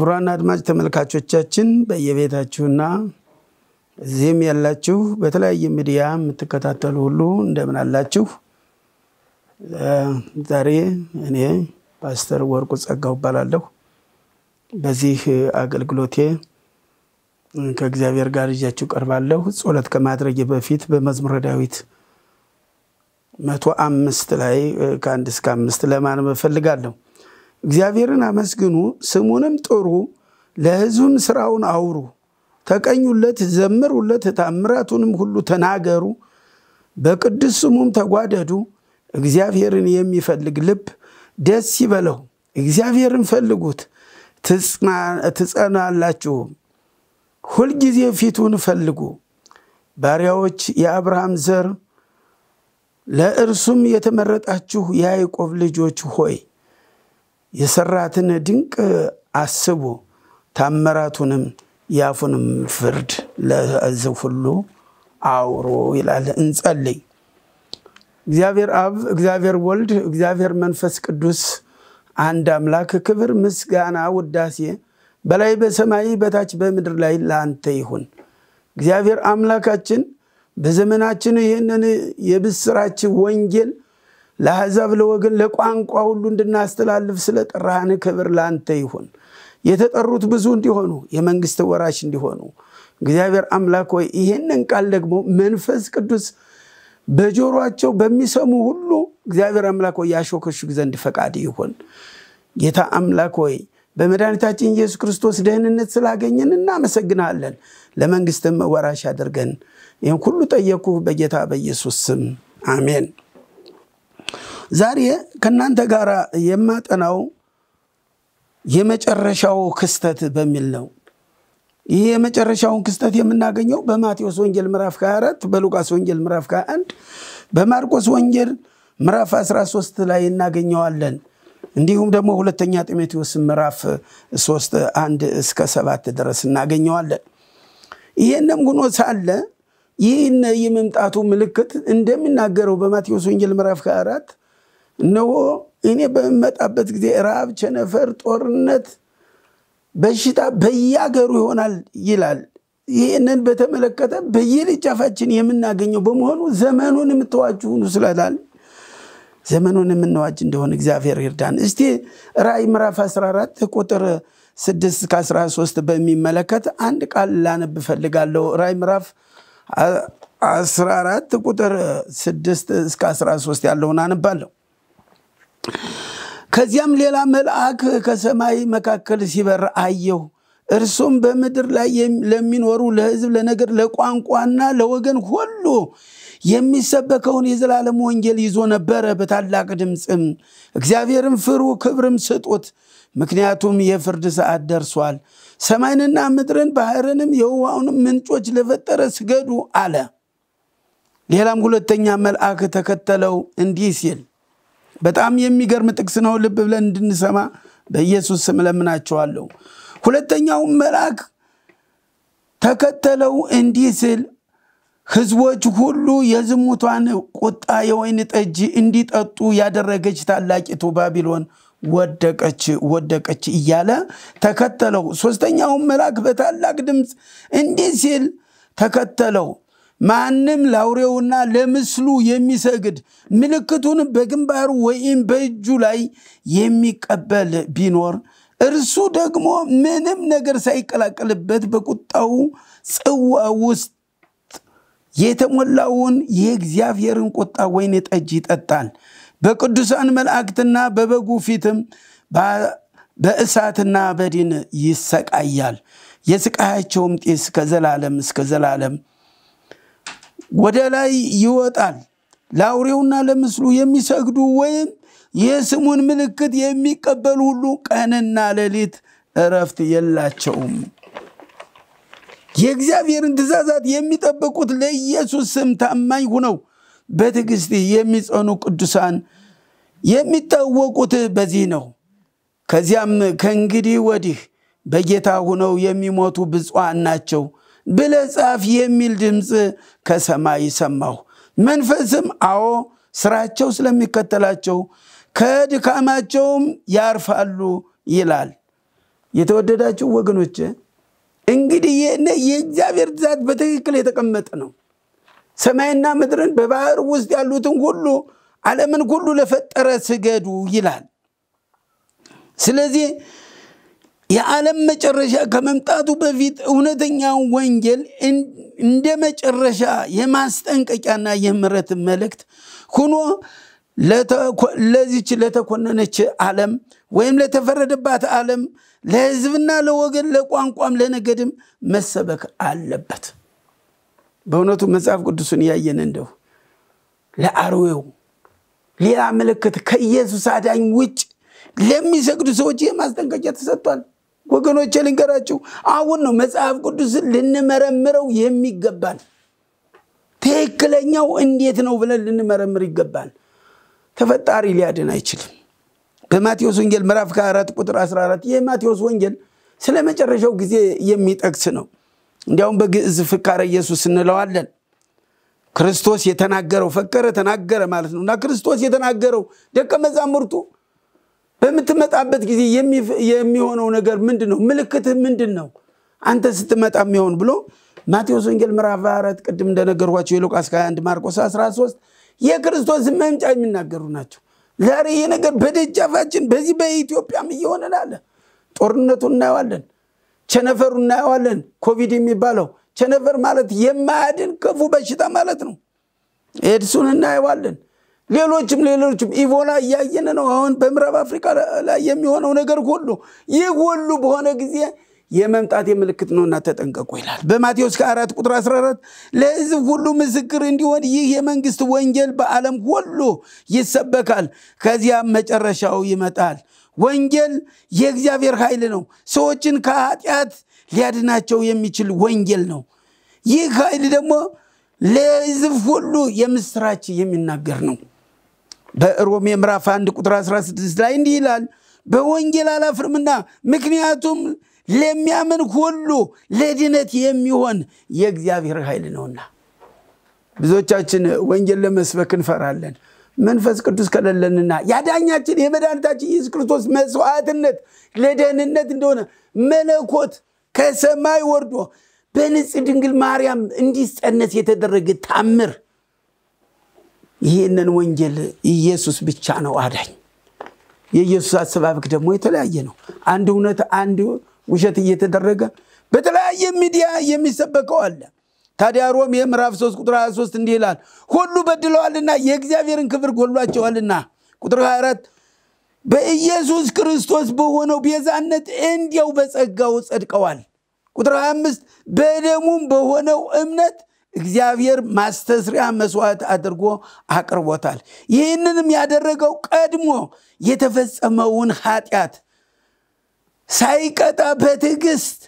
ክቡራን አድማጭ ተመልካቾቻችን በየቤታችሁና እዚህም ያላችሁ በተለያየ ሚዲያ የምትከታተሉ ሁሉ እንደምን አላችሁ? ዛሬ እኔ ፓስተር ወርቁ ጸጋው እባላለሁ። በዚህ አገልግሎቴ ከእግዚአብሔር ጋር ይዣችሁ ቀርባለሁ። ጸሎት ከማድረግ በፊት በመዝሙረ ዳዊት መቶ አምስት ላይ ከአንድ እስከ አምስት ለማንበብ እፈልጋለሁ። እግዚአብሔርን አመስግኑ፣ ስሙንም ጥሩ፣ ለሕዝብም ስራውን አውሩ፣ ተቀኙለት፣ ዘምሩለት፣ ታምራቱንም ሁሉ ተናገሩ፣ በቅዱስ ስሙም ተጓደዱ። እግዚአብሔርን የሚፈልግ ልብ ደስ ይበለው። እግዚአብሔርን ፈልጉት ትጸናላችሁም። ሁልጊዜ ፊቱን ፈልጉ። ባሪያዎች የአብርሃም ዘር ለእርሱም የተመረጣችሁ የያዕቆብ ልጆች ሆይ የሰራትን ድንቅ አስቡ ታምራቱንም ያፉንም ፍርድ ለሕዝብ ሁሉ አውሮ ይላል። እንጸልይ። እግዚአብሔር አብ፣ እግዚአብሔር ወልድ፣ እግዚአብሔር መንፈስ ቅዱስ አንድ አምላክ ክብር፣ ምስጋና፣ ውዳሴ በላይ በሰማይ በታች በምድር ላይ ለአንተ ይሁን። እግዚአብሔር አምላካችን በዘመናችን ይህንን የብስራችን ወንጌል ለአሕዛብ፣ ለወገን፣ ለቋንቋ ሁሉ እንድናስተላልፍ ስለ ጠራህን ክብር ለአንተ ይሁን። የተጠሩት ብዙ እንዲሆኑ የመንግስት ወራሽ እንዲሆኑ እግዚአብሔር አምላክ ሆይ ይህንን ቃል ደግሞ መንፈስ ቅዱስ በጆሯቸው በሚሰሙ ሁሉ እግዚአብሔር አምላክ ሆይ ያሾከሹክ ዘንድ ፈቃድ ይሁን። ጌታ አምላክ ሆይ በመድኃኒታችን ኢየሱስ ክርስቶስ ደህንነት ስላገኘን እናመሰግናለን። ለመንግስትም ወራሽ አድርገን። ይህም ሁሉ ጠየቅኩ በጌታ በኢየሱስ ስም አሜን። ዛሬ ከእናንተ ጋር የማጠናው የመጨረሻው ክስተት በሚል ነው። ይህ የመጨረሻውን ክስተት የምናገኘው በማቴዎስ ወንጌል ምዕራፍ 24፣ በሉቃስ ወንጌል ምዕራፍ 21፣ በማርቆስ ወንጌል ምዕራፍ 13 ላይ እናገኘዋለን። እንዲሁም ደግሞ ሁለተኛ ጢሞቴዎስ ምዕራፍ 3 1 እስከ 7 ድረስ እናገኘዋለን። ይህንም ሆኖ ሳለ ይህ የመምጣቱ ምልክት እንደሚናገረው በማቴዎስ ወንጌል ምዕራፍ ከአራት እነሆ እኔ በምመጣበት ጊዜ ረሃብ፣ ቸነፈር፣ ጦርነት፣ በሽታ በያገሩ ይሆናል ይላል። ይህንን በተመለከተ በየደጃፋችን የምናገኘው በመሆኑ ዘመኑን የምትዋጁ ሁኑ ስለላል። ዘመኑን የምንዋጅ እንደሆነ እግዚአብሔር ይርዳን። እስቲ ራእይ ምዕራፍ 14 ቁጥር 6 ከ13 በሚመለከት አንድ ቃል ላነብ እፈልጋለሁ። ራእይ ምዕራፍ 14 ቁጥር 6 እስከ 13 ያለውን አንባለሁ። ከዚያም ሌላ መልአክ ከሰማይ መካከል ሲበር አየሁ። እርሱም በምድር ላይ ለሚኖሩ ለሕዝብ፣ ለነገድ፣ ለቋንቋና ለወገን ሁሉ የሚሰበከውን የዘላለም ወንጌል ይዞ ነበረ። በታላቅ ድምፅም እግዚአብሔርም ፍሩ፣ ክብርም ስጡት ምክንያቱም የፍርድ ሰዓት ደርሷል። ሰማይንና ምድርን ባህርንም የውሃውንም ምንጮች ለፈጠረ ስገዱ አለ። ሌላም ሁለተኛ መልአክ ተከተለው እንዲህ ሲል በጣም የሚገርም ጥቅስ ነው። ልብ ብለን እንድንሰማ በኢየሱስ ስም ለምናቸዋለሁ። ሁለተኛውም መልአክ ተከተለው እንዲህ ሲል ሕዝቦች ሁሉ የዝሙቷን ቁጣ የወይን ጠጅ እንዲጠጡ ያደረገች ታላቂቱ ባቢሎን ወደቀች ወደቀች እያለ ተከተለው። ሶስተኛውን መልአክ በታላቅ ድምፅ እንዲህ ሲል ተከተለው፣ ማንም ለአውሬውና ለምስሉ የሚሰግድ ምልክቱን በግንባሩ ወይም በእጁ ላይ የሚቀበል ቢኖር እርሱ ደግሞ ምንም ነገር ሳይቀላቀልበት በቁጣው ጽዋ ውስጥ የተሞላውን የእግዚአብሔርን ቁጣ ወይን ጠጅ ይጠጣል። በቅዱሳን መላእክትና በበጉ ፊትም በእሳትና በዲን ይሰቃያል። የስቃያቸውም ጤስ ከዘላለም እስከ ዘላለም ወደ ላይ ይወጣል። ለአውሬውና ለምስሉ የሚሰግዱ ወይም የስሙን ምልክት የሚቀበሉ ሁሉ ቀንና ሌሊት እረፍት የላቸውም። የእግዚአብሔርን ትእዛዛት የሚጠብቁት ለኢየሱስ ስም ታማኝ ሁነው በትዕግስት የሚጸኑ ቅዱሳን የሚታወቁት በዚህ ነው። ከዚያም ከእንግዲህ ወዲህ በጌታ ሁነው የሚሞቱ ብፁዓን ናቸው ብለ ጻፍ የሚል ድምፅ ከሰማይ ሰማሁ። መንፈስም አዎ ስራቸው ስለሚከተላቸው ከድካማቸውም ያርፋሉ ይላል። የተወደዳቸው ወገኖች እንግዲህ የእግዚአብሔር ትእዛዝ በትክክል የተቀመጠ ነው። ሰማይና ምድርን በባህር ውስጥ ያሉትን ሁሉ ዓለምን ሁሉ ለፈጠረ ስገዱ ይላል። ስለዚህ የዓለም መጨረሻ ከመምጣቱ በፊት እውነተኛውን ወንጌል እንደ መጨረሻ የማስጠንቀቂያና የምረት መልእክት ሁኖ ለዚች ለተኮነነች ዓለም ወይም ለተፈረደባት ዓለም ለህዝብና ለወገን ለቋንቋም ለነገድም መሰበክ አለበት። በእውነቱ መጽሐፍ ቅዱስን እያየን እንደሁ ለአርዌው ሌላ ምልክት ከኢየሱስ አዳኝ ውጭ ለሚሰግዱ ሰዎች ይህ ማስጠንቀቂያ ተሰጥቷል። ወገኖቼ ልንገራችሁ፣ አሁን ነው መጽሐፍ ቅዱስን ልንመረምረው የሚገባል። ትክክለኛው እንዴት ነው ብለን ልንመረምር ይገባል። ተፈጣሪ ሊያድን አይችልም። በማቴዎስ ወንጌል ምዕራፍ ከአራት ቁጥር 14 የማቴዎስ ወንጌል ስለ መጨረሻው ጊዜ የሚጠቅስ ነው። እንዲያውም በግዕዝ ፍካረ ኢየሱስ እንለዋለን። ክርስቶስ የተናገረው ፈከረ ተናገረ ማለት ነው እና ክርስቶስ የተናገረው ደቀ መዛሙርቱ በምትመጣበት ጊዜ የሚሆነው ነገር ምንድን ነው? ምልክትህ ምንድን ነው? አንተ ስትመጣ የሚሆን ብሎ ማቴዎስ ወንጌል ምዕራፍ 24 ቅድም እንደነገርኳቸው የሉቃስ 21 ማርቆስ 13 የክርስቶስ መምጫ የሚናገሩ ናቸው። ዛሬ ይህ ነገር በደጃፋችን በዚህ በኢትዮጵያም እየሆነን አለ። ጦርነቱ እናየዋለን። ቸነፈሩ እናየዋለን። ኮቪድ የሚባለው ቸነፈር ማለት የማያድን ክፉ በሽታ ማለት ነው። ኤድሱን እናየዋለን። ሌሎችም ሌሎችም ኢቮላ እያየን ነው። አሁን በምዕራብ አፍሪካ ላይ የሚሆነው ነገር ሁሉ ይህ ሁሉ በሆነ ጊዜ የመምጣት የምልክት ነውና ተጠንቀቁ ይላል በማቴዎስ ከአራት ቁጥር 14 ለህዝብ ሁሉ ምስክር እንዲሆን ይህ የመንግስት ወንጌል በዓለም ሁሉ ይሰበካል፣ ከዚያም መጨረሻው ይመጣል። ወንጌል የእግዚአብሔር ኃይል ነው። ሰዎችን ከኃጢአት ሊያድናቸው የሚችል ወንጌል ነው። ይህ ኃይል ደግሞ ለሕዝብ ሁሉ የምስራች የሚናገር ነው። በሮሜ ምዕራፍ 1 ቁጥር 16 ላይ እንዲህ ይላል፣ በወንጌል አላፍርምና ምክንያቱም ለሚያምን ሁሉ ለድነት የሚሆን የእግዚአብሔር ኃይል ነውና። ብዙዎቻችን ወንጌል ለመስበክ እንፈራለን። መንፈስ ቅዱስ ከሌለንና ያዳኛችን የመድኃኒታችን ኢየሱስ ክርስቶስ መስዋዕትነት ለደህንነት እንደሆነ መለኮት ከሰማይ ወርዶ በንጽህ ድንግል ማርያም እንዲጸነስ የተደረገ ታምር ይህንን ወንጌል ኢየሱስ ብቻ ነው አዳኝ። የኢየሱስ አሰባብክ ደግሞ የተለያየ ነው። አንድ እውነት አንድ ውሸት እየተደረገ በተለያየ ሚዲያ የሚሰበከው አለ። ታዲያ ሮሜ ምዕራፍ 3 ቁጥር 23 እንዲህ ይላል፣ ሁሉ በድለዋልና የእግዚአብሔርን ክብር ጎሏቸዋልና። ቁጥር 24 በኢየሱስ ክርስቶስ በሆነው ቤዛነት እንዲያው በጸጋው ጸድቀዋል። ቁጥር 25 በደሙም በሆነው እምነት እግዚአብሔር ማስተስሪያ መስዋዕት አድርጎ አቅርቦታል። ይህንንም ያደረገው ቀድሞ የተፈጸመውን ኃጢአት ሳይቀጣ በትዕግስት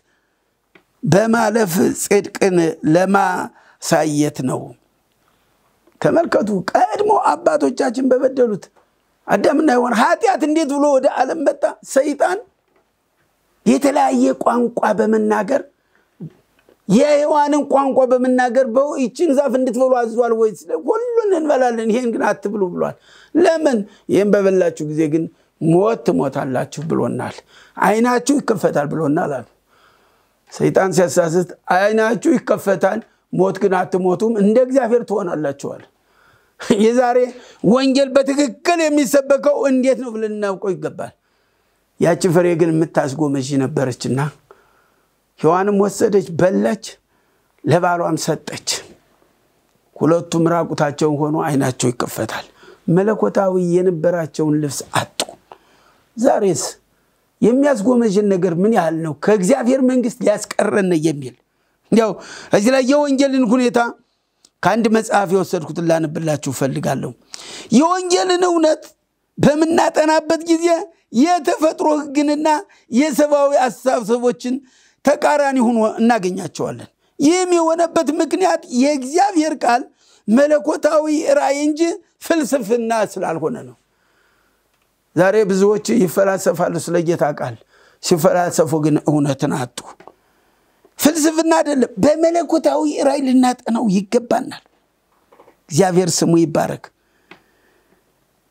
በማለፍ ጽድቅን ለማሳየት ነው። ተመልከቱ፣ ቀድሞ አባቶቻችን በበደሉት አዳምና ሔዋን ኃጢአት እንዴት ብሎ ወደ ዓለም መጣ? ሰይጣን የተለያየ ቋንቋ በመናገር የሔዋንን ቋንቋ በመናገር ይችን ዛፍ እንድትበሉ አዟል ወይ? ሁሉን እንበላለን፣ ይሄን ግን አትብሉ ብሏል። ለምን? ይህን በበላችሁ ጊዜ ግን ሞት ትሞታላችሁ ብሎናል። አይናችሁ ይከፈታል ብሎናል አሉ። ሰይጣን ሲያሳስት አይናችሁ ይከፈታል፣ ሞት ግን አትሞቱም፣ እንደ እግዚአብሔር ትሆናላችኋል። የዛሬ ወንጌል በትክክል የሚሰበከው እንዴት ነው ብለን እናውቀው ይገባል። ያቺ ፍሬ ግን የምታስጎመዥ ነበረችና ሔዋንም ወሰደች፣ በላች፣ ለባሏም ሰጠች። ሁለቱም ራቁታቸውን ሆኖ አይናቸው ይከፈታል። መለኮታዊ የነበራቸውን ልብስ አጡ። ዛሬስ የሚያስጎመዥን ነገር ምን ያህል ነው? ከእግዚአብሔር መንግስት ሊያስቀረን የሚል እንዲያው እዚህ ላይ የወንጌልን ሁኔታ ከአንድ መጽሐፍ የወሰድኩትን ላንብላችሁ ፈልጋለሁ። የወንጌልን እውነት በምናጠናበት ጊዜ የተፈጥሮ ህግንና የሰብአዊ አስተሳሰቦችን ተቃራኒ ሆኖ እናገኛቸዋለን። ይህም የሆነበት ምክንያት የእግዚአብሔር ቃል መለኮታዊ ራእይ እንጂ ፍልስፍና ስላልሆነ ነው። ዛሬ ብዙዎች ይፈላሰፋሉ ስለ ጌታ ቃል፣ ሲፈላሰፉ ግን እውነትን አጡ። ፍልስፍና አይደለም፣ በመለኮታዊ ራይ ልናጠነው ይገባናል። እግዚአብሔር ስሙ ይባረክ።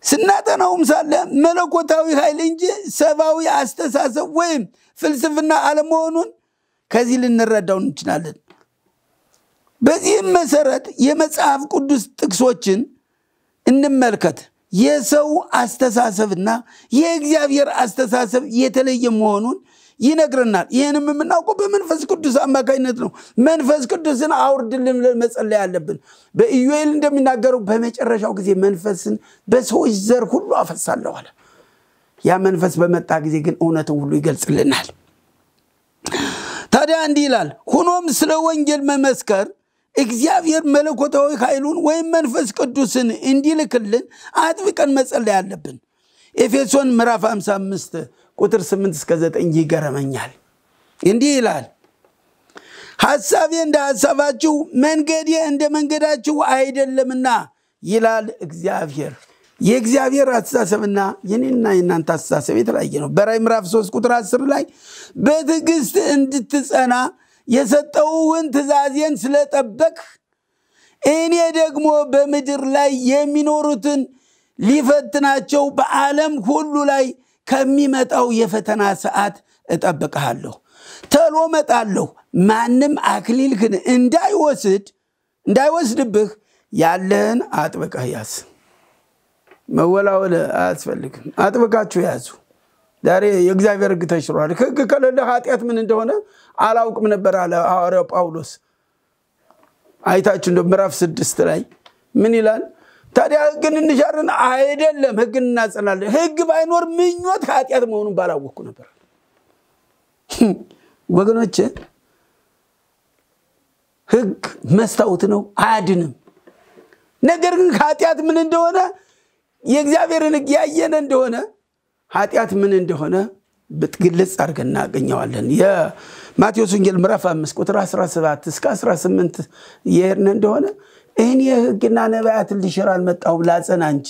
ስናጠናውም ሳለ መለኮታዊ ኃይል እንጂ ሰብአዊ አስተሳሰብ ወይም ፍልስፍና አለመሆኑን ከዚህ ልንረዳው እንችላለን። በዚህም መሰረት የመጽሐፍ ቅዱስ ጥቅሶችን እንመልከት። የሰው አስተሳሰብና የእግዚአብሔር አስተሳሰብ የተለየ መሆኑን ይነግረናል። ይህንም የምናውቀው በመንፈስ ቅዱስ አማካኝነት ነው። መንፈስ ቅዱስን አውርድልን ብለን መጸለይ አለብን። በኢዩኤል እንደሚናገረው በመጨረሻው ጊዜ መንፈስን በሰዎች ዘር ሁሉ አፈሳለሁ አለ። ያ መንፈስ በመጣ ጊዜ ግን እውነትን ሁሉ ይገልጽልናል። ታዲያ እንዲህ ይላል፣ ሆኖም ስለ ወንጌል መመስከር እግዚአብሔር መለኮታዊ ኃይሉን ወይም መንፈስ ቅዱስን እንዲልክልን አጥብቀን መጸለይ አለብን። ኤፌሶን ምዕራፍ 55 ቁጥር 8 እስከ 9 ይገረመኛል። እንዲህ ይላል፣ ሐሳቤ እንደ ሐሳባችሁ፣ መንገዴ እንደ መንገዳችሁ አይደለምና ይላል እግዚአብሔር። የእግዚአብሔር አስተሳሰብና የኔና የእናንተ አስተሳሰብ የተለያየ ነው። በራይ ምዕራፍ 3 ቁጥር 10 ላይ በትዕግስት እንድትጸና የሰጠውን ትእዛዜን ስለጠበቅህ እኔ ደግሞ በምድር ላይ የሚኖሩትን ሊፈትናቸው በዓለም ሁሉ ላይ ከሚመጣው የፈተና ሰዓት እጠብቀሃለሁ ተሎ መጣለሁ ማንም አክሊልህን እንዳይወስድ እንዳይወስድብህ ያለህን አጥብቀህ ያዝ መወላወል አያስፈልግም አጥብቃችሁ ያዙ ዛሬ የእግዚአብሔር ህግ ተሽሯል። ህግ ከሌለ ኃጢአት ምን እንደሆነ አላውቅም ነበር አለ ሐዋርያው ጳውሎስ። አይታችሁ እንደ ምዕራፍ ስድስት ላይ ምን ይላል? ታዲያ ህግን እንሻርን አይደለም፣ ህግን እናጸናለን። ህግ ባይኖር ምኞት ኃጢአት መሆኑን ባላወቅኩ ነበር። ወገኖች ህግ መስታወት ነው፣ አያድንም። ነገር ግን ኃጢአት ምን እንደሆነ የእግዚአብሔርን ህግ ያየነ እንደሆነ ኃጢአት ምን እንደሆነ ግልጽ አድርገን እናገኘዋለን። የማቴዎስ ወንጌል ምዕራፍ 5 ቁጥር 17 እስከ 18 የሄድን እንደሆነ ይህን የህግና ነቢያት ልሽር አልመጣሁም ላጸና እንጂ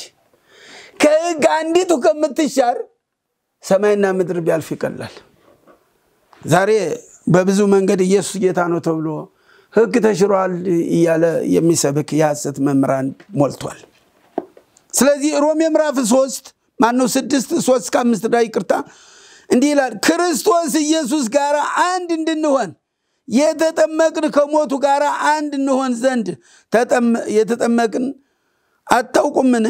ከህግ አንዲቱ ከምትሻር ሰማይና ምድር ቢያልፍ ይቀላል። ዛሬ በብዙ መንገድ ኢየሱስ ጌታ ነው ተብሎ ህግ ተሽሯል እያለ የሚሰብክ የሐሰት መምህራን ሞልቷል። ስለዚህ ሮሜ ምዕራፍ ሶስት ማነው ስድስት ሶስት እስከ አምስት ይቅርታ እንዲህ ይላል ክርስቶስ ኢየሱስ ጋር አንድ እንድንሆን የተጠመቅን ከሞቱ ጋር አንድ እንሆን ዘንድ የተጠመቅን አታውቁምን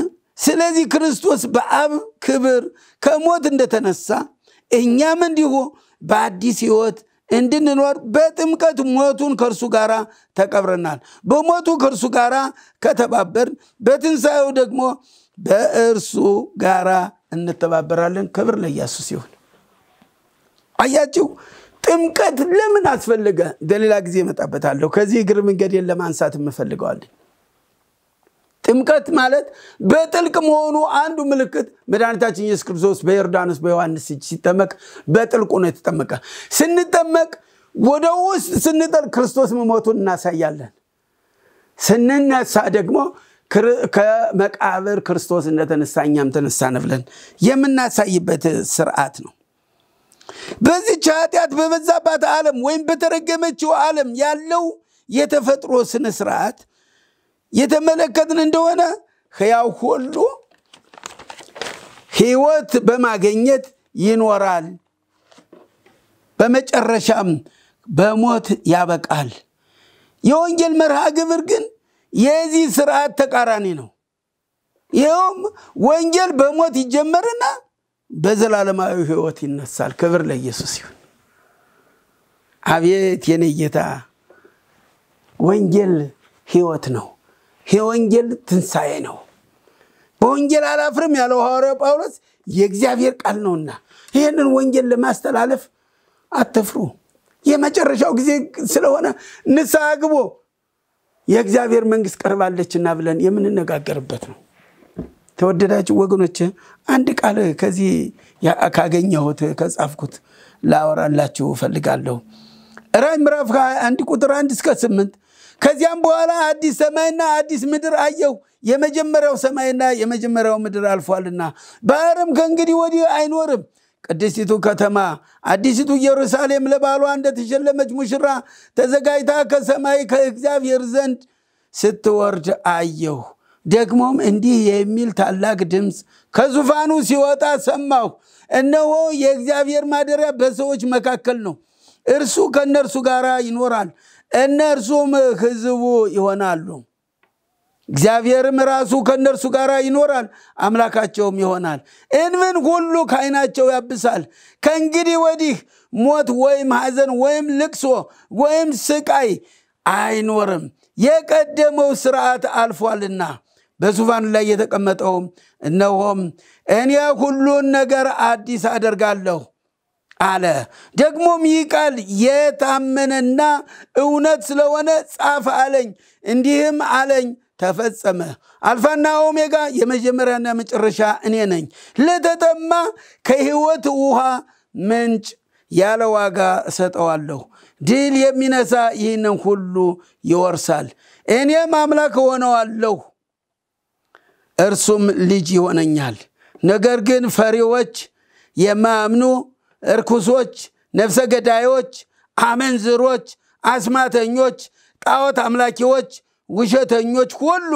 ስለዚህ ክርስቶስ በአብ ክብር ከሞት እንደተነሳ እኛም እንዲሁ በአዲስ ህይወት እንድንኖር በጥምቀት ሞቱን ከእርሱ ጋር ተቀብረናል በሞቱ ከእርሱ ጋር ከተባበር በትንሣኤው ደግሞ በእርሱ ጋራ እንተባበራለን። ክብር ለኢየሱስ ይሁን። አያችሁ፣ ጥምቀት ለምን አስፈለገ? ለሌላ ጊዜ እመጣበታለሁ። ከዚህ እግር መንገዴን ለማንሳት የምፈልገዋለን። ጥምቀት ማለት በጥልቅ መሆኑ አንዱ ምልክት መድኃኒታችን ኢየሱስ ክርስቶስ በዮርዳኖስ በዮሐንስ እጅ ሲጠመቅ በጥልቁ ነው የተጠመቀ። ስንጠመቅ ወደ ውስጥ ስንጠል ክርስቶስ መሞቱን እናሳያለን። ስንነሳ ደግሞ ከመቃብር ክርስቶስ እንደተነሳ እኛም ተነሳን ብለን የምናሳይበት ስርዓት ነው። በዚች ኃጢአት በበዛባት ዓለም ወይም በተረገመችው ዓለም ያለው የተፈጥሮ ስነ ስርዓት የተመለከትን እንደሆነ ሕያው ሁሉ ህይወት በማገኘት ይኖራል፣ በመጨረሻም በሞት ያበቃል። የወንጌል መርሃ ግብር ግን የዚህ ስርዓት ተቃራኒ ነው። ይኸውም ወንጌል በሞት ይጀመርና በዘላለማዊ ህይወት ይነሳል። ክብር ለኢየሱስ ይሁን። አቤት የኔ ጌታ፣ ወንጌል ህይወት ነው። የወንጌል ትንሣኤ ነው። በወንጌል አላፍርም ያለው ሐዋርያው ጳውሎስ የእግዚአብሔር ቃል ነውና ይህንን ወንጌል ለማስተላለፍ አትፍሩ። የመጨረሻው ጊዜ ስለሆነ ንስሐ ግቦ የእግዚአብሔር መንግስት ቀርባለችና ብለን የምንነጋገርበት ነው። ተወደዳችሁ ወገኖች፣ አንድ ቃል ከዚህ ካገኘሁት ከጻፍኩት ላወራላችሁ እፈልጋለሁ። ራዕይ ምዕራፍ አንድ ቁጥር አንድ እስከ ስምንት ከዚያም በኋላ አዲስ ሰማይና አዲስ ምድር አየሁ፣ የመጀመሪያው ሰማይና የመጀመሪያው ምድር አልፏልና ባህርም ከእንግዲህ ወዲህ አይኖርም። ቅድስቲቱ ከተማ አዲስቱ ኢየሩሳሌም ለባሏ እንደተሸለመች ሙሽራ ተዘጋጅታ ከሰማይ ከእግዚአብሔር ዘንድ ስትወርድ አየሁ። ደግሞም እንዲህ የሚል ታላቅ ድምፅ ከዙፋኑ ሲወጣ ሰማሁ። እነሆ የእግዚአብሔር ማደሪያ በሰዎች መካከል ነው፣ እርሱ ከእነርሱ ጋር ይኖራል፣ እነርሱም ሕዝቡ ይሆናሉ። እግዚአብሔርም ራሱ ከእነርሱ ጋር ይኖራል አምላካቸውም ይሆናል እንምን ሁሉ ከዓይናቸው ያብሳል ከእንግዲህ ወዲህ ሞት ወይም ሐዘን ወይም ልቅሶ ወይም ስቃይ አይኖርም የቀደመው ስርዓት አልፏልና በዙፋን ላይ የተቀመጠውም እነሆም እኔ ሁሉን ነገር አዲስ አደርጋለሁ አለ ደግሞም ይህ ቃል የታመነና እውነት ስለሆነ ጻፍ አለኝ እንዲህም አለኝ ተፈጸመ። አልፋና ኦሜጋ የመጀመሪያና መጨረሻ እኔ ነኝ። ለተጠማ ከህይወት ውሃ ምንጭ ያለ ዋጋ እሰጠዋለሁ። ድል የሚነሳ ይህንን ሁሉ ይወርሳል፣ እኔም አምላክ ሆነዋለሁ፣ እርሱም ልጅ ይሆነኛል። ነገር ግን ፈሪዎች፣ የማያምኑ እርኩሶች፣ ነፍሰ ገዳዮች፣ አመንዝሮች፣ አስማተኞች፣ ጣዖት አምላኪዎች ውሸተኞች ሁሉ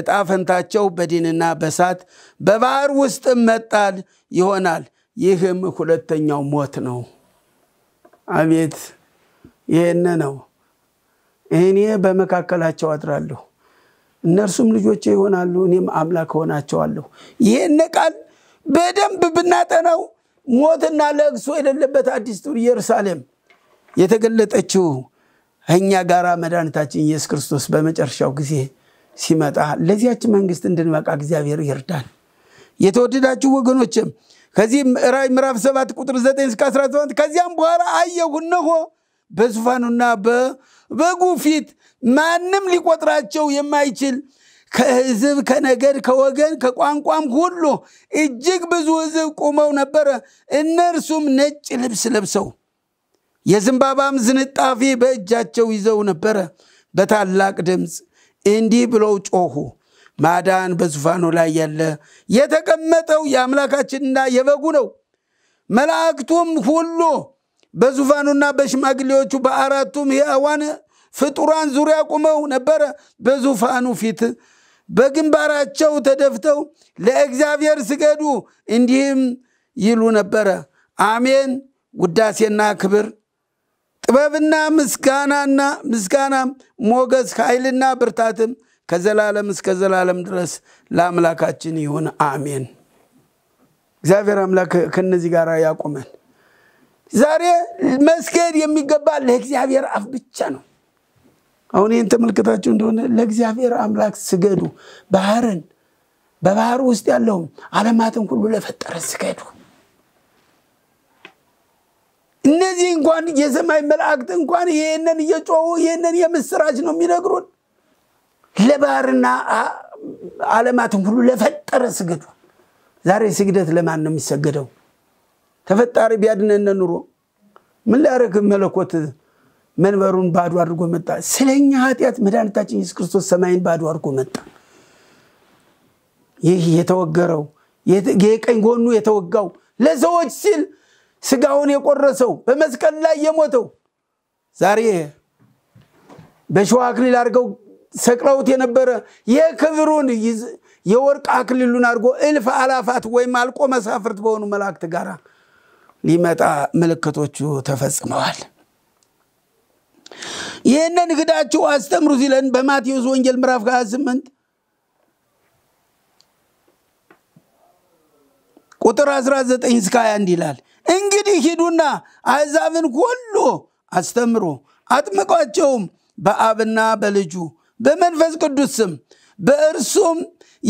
እጣፈንታቸው በዲንና በሳት በባህር ውስጥ መጣል ይሆናል። ይህም ሁለተኛው ሞት ነው። አቤት ይህን ነው እኔ በመካከላቸው አድራለሁ፣ እነርሱም ልጆቼ ይሆናሉ፣ እኔም አምላክ ሆናቸዋለሁ። ይህን ቃል በደንብ ብናጠናው ሞትና ለቅሶ የሌለበት አዲስቱ ኢየሩሳሌም የተገለጠችው እኛ ጋር መድኃኒታችን ኢየሱስ ክርስቶስ በመጨረሻው ጊዜ ሲመጣ ለዚያች መንግስት እንድንበቃ እግዚአብሔር ይርዳል የተወደዳችሁ ወገኖችም ከዚህ ራእይ ምዕራፍ 7 ቁጥር 9 እስከ 17 ከዚያም በኋላ አየሁ እነሆ በዙፋኑና በበጉ ፊት ማንም ሊቆጥራቸው የማይችል ከህዝብ፣ ከነገድ፣ ከወገን፣ ከቋንቋም ሁሉ እጅግ ብዙ ህዝብ ቆመው ነበረ። እነርሱም ነጭ ልብስ ለብሰው የዘንባባም ዝንጣፊ በእጃቸው ይዘው ነበረ። በታላቅ ድምፅ እንዲህ ብለው ጮኹ። ማዳን በዙፋኑ ላይ ያለ የተቀመጠው የአምላካችንና የበጉ ነው። መላእክቱም ሁሉ በዙፋኑና በሽማግሌዎቹ በአራቱም ሕያዋን ፍጡራን ዙሪያ ቆመው ነበረ። በዙፋኑ ፊት በግንባራቸው ተደፍተው ለእግዚአብሔር ስገዱ፣ እንዲህም ይሉ ነበረ፣ አሜን፣ ውዳሴና ክብር ጥበብና ምስጋናና ምስጋና ሞገስ ኃይልና ብርታትም ከዘላለም እስከ ዘላለም ድረስ ለአምላካችን ይሁን አሜን። እግዚአብሔር አምላክ ከነዚህ ጋር ያቆመን። ዛሬ መስገድ የሚገባ ለእግዚአብሔር አፍ ብቻ ነው። አሁን ይህን ተመልክታችሁ እንደሆነ ለእግዚአብሔር አምላክ ስገዱ። ባህርን በባህር ውስጥ ያለውም አለማትን ሁሉ ለፈጠረ ስገዱ። እነዚህ እንኳን የሰማይ መላእክት እንኳን ይህንን እየጮሁ ይህንን የምስራች ነው የሚነግሩን። ለባህርና አለማትን ሁሉ ለፈጠረ ስግዱ ዛሬ ስግደት ለማን ነው የሚሰገደው? ተፈጣሪ ቢያድነነ ኑሮ ምን ሊያደርግ መለኮት መንበሩን ባዶ አድርጎ መጣ። ስለኛ ኃጢአት መድኃኒታችን ኢየሱስ ክርስቶስ ሰማይን ባዶ አድርጎ መጣ። ይህ የተወገረው የቀኝ ጎኑ የተወጋው ለሰዎች ሲል ስጋውን የቆረሰው በመስቀል ላይ የሞተው ዛሬ በሸዋ አክሊል አድርገው ሰቅለውት የነበረ የክብሩን የወርቅ አክሊሉን አድርጎ እልፍ አላፋት ወይም አልቆ መሳፍርት በሆኑ መላእክት ጋር ሊመጣ ምልክቶቹ ተፈጽመዋል። ይህንን ሂዳችሁ አስተምሩ ሲለን በማቴዎስ ወንጌል ምዕራፍ 28 ቁጥር 19 እስከ 21 ይላል። እንግዲህ ሂዱና አሕዛብን ሁሉ አስተምሩ፣ አጥምቋቸውም በአብና በልጁ በመንፈስ ቅዱስ ስም በእርሱም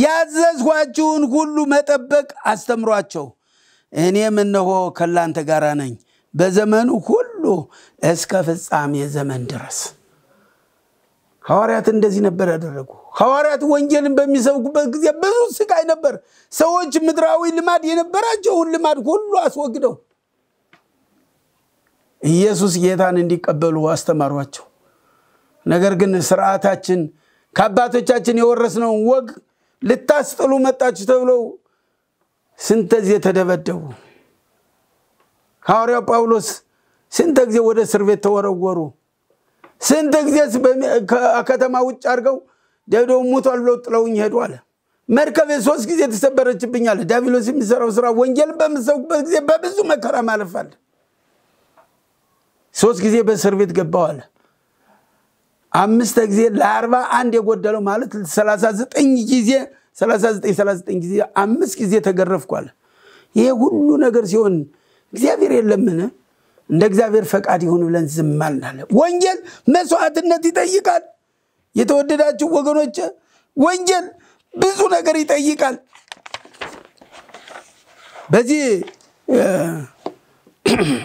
ያዘዝኋችሁን ሁሉ መጠበቅ አስተምሯቸው። እኔም እነሆ ከላንተ ጋር ነኝ በዘመኑ ሁሉ እስከ ፍጻሜ ዘመን ድረስ። ሐዋርያት እንደዚህ ነበር ያደረጉ። ሐዋርያት ወንጌልን በሚሰብኩበት ጊዜ ብዙ ስቃይ ነበር። ሰዎች ምድራዊ ልማድ የነበራቸውን ልማድ ሁሉ አስወግደው ኢየሱስ ጌታን እንዲቀበሉ አስተማሯቸው። ነገር ግን ስርዓታችን ከአባቶቻችን የወረስነውን ወግ ልታስጥሉ መጣችሁ ተብለው ስንተ ጊዜ ተደበደቡ። ሐዋርያው ጳውሎስ ስንተ ጊዜ ወደ እስር ቤት ተወረወሩ። ስንት ጊዜስ ከተማ ውጭ አድርገው ደብደው ሙቷል ብለው ጥለውኝ ሄዱ አለ። መርከብ ሶስት ጊዜ ተሰበረችብኝ አለ። ዲያብሎስ የሚሰራው ስራ ወንጌልን በምሰብኩበት ጊዜ በብዙ መከራ ማለፍ አለ። ሶስት ጊዜ በእስር ቤት ገባው አለ። አምስት ጊዜ ለአርባ አንድ የጎደለው ማለት 39 ጊዜ ዘጠኝ ጊዜ አምስት ጊዜ ተገረፍኳል። ይሄ ሁሉ ነገር ሲሆን እግዚአብሔር የለምን? እንደ እግዚአብሔር ፈቃድ ይሁን ብለን ዝም አልናለን። ወንጌል መስዋዕትነት ይጠይቃል። የተወደዳችሁ ወገኖች፣ ወንጌል ብዙ ነገር ይጠይቃል። በዚህ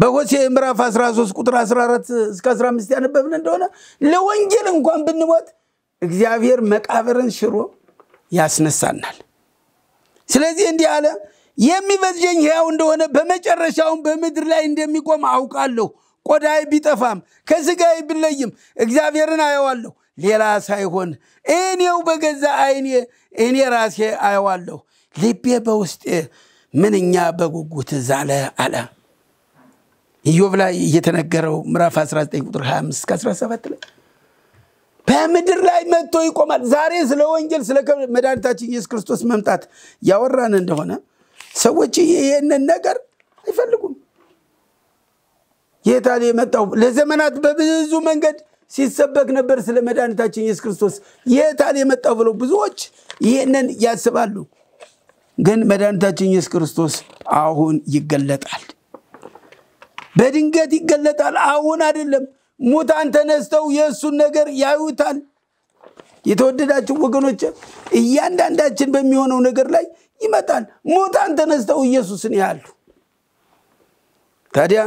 በሆሴ ምዕራፍ 13 ቁጥር 14 እስከ 15 ያነበብን እንደሆነ ለወንጌል እንኳን ብንሞት እግዚአብሔር መቃብርን ሽሮ ያስነሳናል። ስለዚህ እንዲህ አለ የሚበጀኝ ሕያው እንደሆነ በመጨረሻውን በምድር ላይ እንደሚቆም አውቃለሁ። ቆዳዬ ቢጠፋም ከስጋዬ ቢለይም እግዚአብሔርን አየዋለሁ፣ ሌላ ሳይሆን እኔው በገዛ አይኔ እኔ ራሴ አየዋለሁ። ልቤ በውስጤ ምንኛ በጉጉት ዛለ አለ። ኢዮብ ላይ እየተነገረው ምዕራፍ 19 ቁጥር 25 እስከ 17 ላይ በምድር ላይ መጥቶ ይቆማል። ዛሬ ስለ ወንጌል ስለ መድኃኒታችን ኢየሱስ ክርስቶስ መምጣት ያወራን እንደሆነ ሰዎች ይሄንን ነገር አይፈልጉም። የታ የመጣው ለዘመናት በብዙ መንገድ ሲሰበክ ነበር ስለ መድኃኒታችን ኢየሱስ ክርስቶስ ጌታ የመጣው ብለው ብዙዎች ይህንን ያስባሉ። ግን መድኃኒታችን ኢየሱስ ክርስቶስ አሁን ይገለጣል። በድንገት ይገለጣል። አሁን አይደለም። ሙታን ተነስተው የእሱን ነገር ያዩታል። የተወደዳችሁ ወገኖች እያንዳንዳችን በሚሆነው ነገር ላይ ይመጣል። ሙታን ተነስተው ኢየሱስን ያሉ። ታዲያ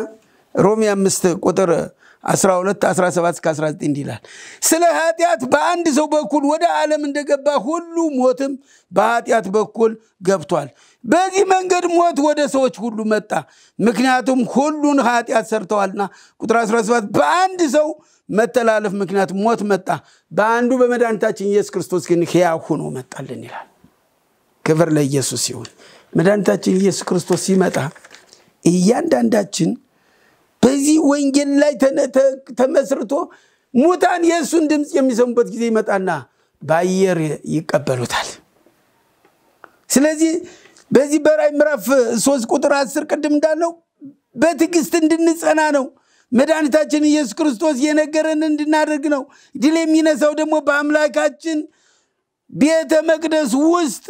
ሮሚ አምስት ቁጥር 12 17 እስከ 19 እንዲህ ይላል። ስለ ኃጢአት በአንድ ሰው በኩል ወደ ዓለም እንደገባ ሁሉ ሞትም በኃጢአት በኩል ገብቷል። በዚህ መንገድ ሞት ወደ ሰዎች ሁሉ መጣ፣ ምክንያቱም ሁሉን ኃጢአት ሰርተዋልና። ቁጥር 17 በአንድ ሰው መተላለፍ ምክንያት ሞት መጣ፣ በአንዱ በመድኃኒታችን ኢየሱስ ክርስቶስ ግን ሕያው ሆኖ መጣልን ይላል። ክብር ለኢየሱስ ይሁን። መድኃኒታችን ኢየሱስ ክርስቶስ ሲመጣ እያንዳንዳችን በዚህ ወንጌል ላይ ተመስርቶ ሙታን የእሱን ድምፅ የሚሰሙበት ጊዜ ይመጣና በአየር ይቀበሉታል። ስለዚህ በዚህ በራይ ምዕራፍ ሶስት ቁጥር አስር ቅድም እንዳለው በትዕግስት እንድንጸና ነው። መድኃኒታችን ኢየሱስ ክርስቶስ የነገረን እንድናደርግ ነው። ድል የሚነሳው ደግሞ በአምላካችን ቤተ መቅደስ ውስጥ